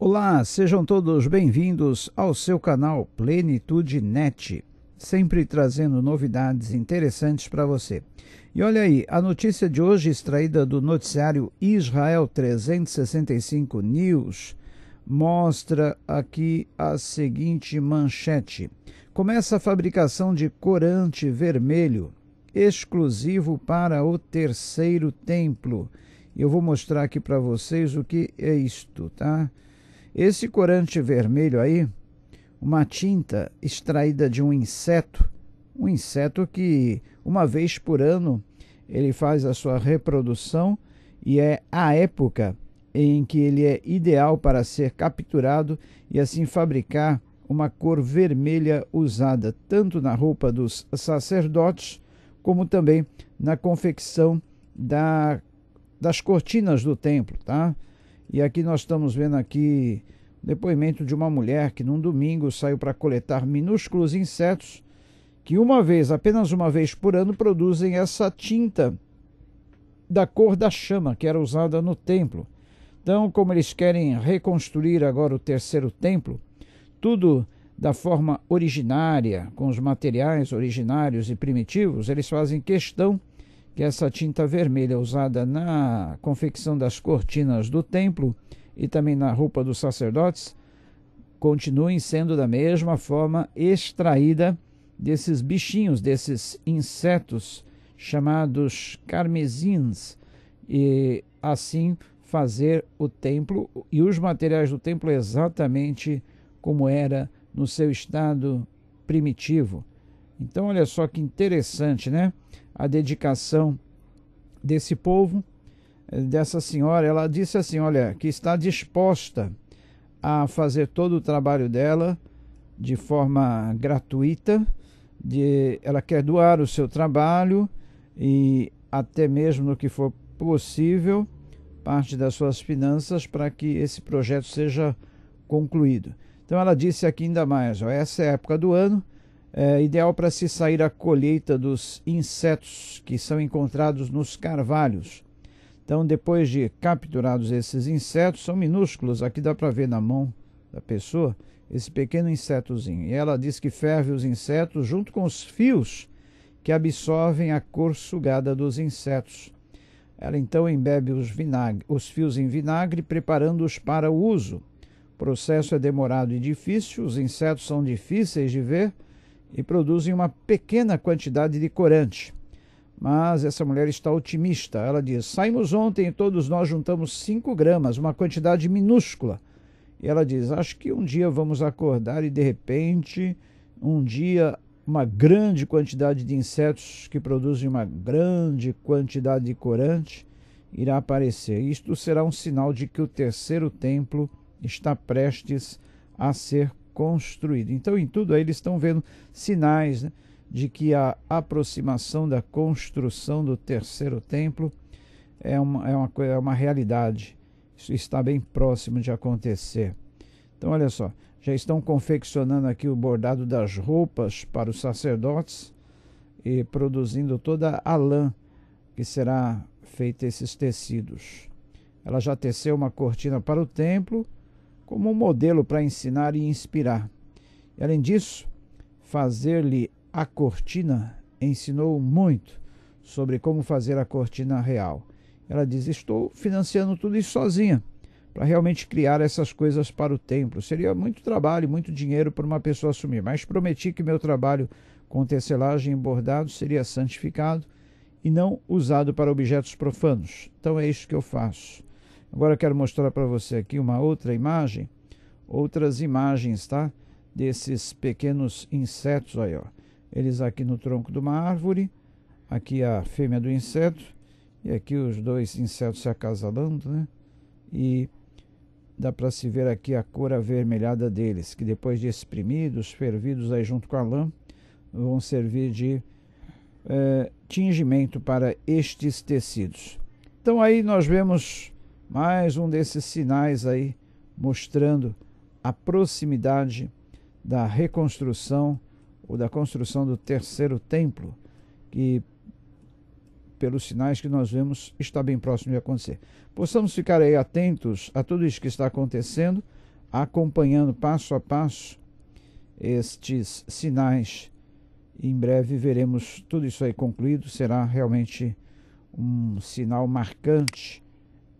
Olá, sejam todos bem-vindos ao seu canal Plenitude Net, sempre trazendo novidades interessantes para você. E olha aí, a notícia de hoje extraída do noticiário Israel 365 News mostra aqui a seguinte manchete: Começa a fabricação de corante vermelho exclusivo para o terceiro templo. Eu vou mostrar aqui para vocês o que é isto, tá? Esse corante vermelho aí, uma tinta extraída de um inseto, um inseto que uma vez por ano ele faz a sua reprodução e é a época em que ele é ideal para ser capturado e assim fabricar uma cor vermelha usada tanto na roupa dos sacerdotes como também na confecção da, das cortinas do templo, tá? E aqui nós estamos vendo aqui depoimento de uma mulher que num domingo saiu para coletar minúsculos insetos que uma vez, apenas uma vez por ano, produzem essa tinta da cor da chama que era usada no templo. Então, como eles querem reconstruir agora o terceiro templo, tudo da forma originária, com os materiais originários e primitivos, eles fazem questão que essa tinta vermelha usada na confecção das cortinas do templo e também na roupa dos sacerdotes, continuem sendo da mesma forma extraída desses bichinhos, desses insetos chamados carmesins, e assim fazer o templo e os materiais do templo exatamente como era no seu estado primitivo. Então, olha só que interessante, né? a dedicação desse povo, eh, dessa senhora. Ela disse assim: olha, que está disposta a fazer todo o trabalho dela de forma gratuita, de, ela quer doar o seu trabalho e até mesmo no que for possível parte das suas finanças para que esse projeto seja concluído. Então ela disse aqui ainda mais, ó, essa é a época do ano é ideal para se sair a colheita dos insetos que são encontrados nos carvalhos. Então, depois de capturados esses insetos, são minúsculos, aqui dá para ver na mão da pessoa esse pequeno insetozinho. E ela diz que ferve os insetos junto com os fios que absorvem a cor sugada dos insetos. Ela então embebe os, vinagre, os fios em vinagre, preparando-os para o uso. O processo é demorado e difícil, os insetos são difíceis de ver e produzem uma pequena quantidade de corante. Mas essa mulher está otimista. Ela diz: saímos ontem e todos nós juntamos 5 gramas, uma quantidade minúscula. E ela diz: acho que um dia vamos acordar e de repente, um dia, uma grande quantidade de insetos que produzem uma grande quantidade de corante irá aparecer. Isto será um sinal de que o terceiro templo está prestes a ser construído. Então, em tudo aí, eles estão vendo sinais né, de que a aproximação da construção do terceiro templo é uma, é uma, é uma realidade. Isso está bem próximo de acontecer. Então, olha só, já estão confeccionando aqui o bordado das roupas para os sacerdotes e produzindo toda a lã que será feita esses tecidos. Ela já teceu uma cortina para o templo como um modelo para ensinar e inspirar. E, além disso, fazer-lhe a cortina ensinou muito sobre como fazer a cortina real. Ela diz: Estou financiando tudo isso sozinha para realmente criar essas coisas para o templo. Seria muito trabalho, muito dinheiro para uma pessoa assumir, mas prometi que meu trabalho com tecelagem e bordado seria santificado e não usado para objetos profanos. Então é isso que eu faço. Agora eu quero mostrar para você aqui uma outra imagem, outras imagens, tá? Desses pequenos insetos aí, ó. Eles aqui no tronco de uma árvore, aqui a fêmea do inseto, e aqui os dois insetos se acasalando, né? E dá para se ver aqui a cor avermelhada deles, que depois de exprimidos, fervidos aí junto com a lã, vão servir de eh, tingimento para estes tecidos. Então aí nós vemos mais um desses sinais aí mostrando a proximidade da reconstrução ou da construção do terceiro templo, que pelos sinais que nós vemos está bem próximo de acontecer. Possamos ficar aí atentos a tudo isso que está acontecendo, acompanhando passo a passo estes sinais. Em breve veremos tudo isso aí concluído, será realmente um sinal marcante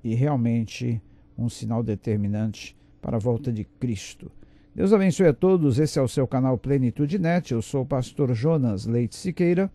e realmente um sinal determinante para a volta de Cristo. Deus abençoe a todos. Esse é o seu canal Plenitude Net. Eu sou o pastor Jonas Leite Siqueira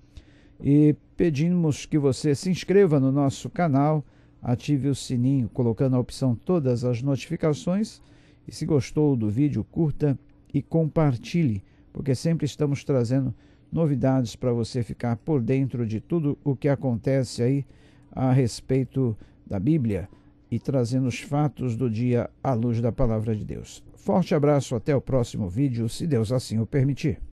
e pedimos que você se inscreva no nosso canal, ative o sininho colocando a opção todas as notificações e se gostou do vídeo, curta e compartilhe, porque sempre estamos trazendo novidades para você ficar por dentro de tudo o que acontece aí a respeito da Bíblia e trazendo os fatos do dia à luz da palavra de Deus. Forte abraço, até o próximo vídeo, se Deus assim o permitir.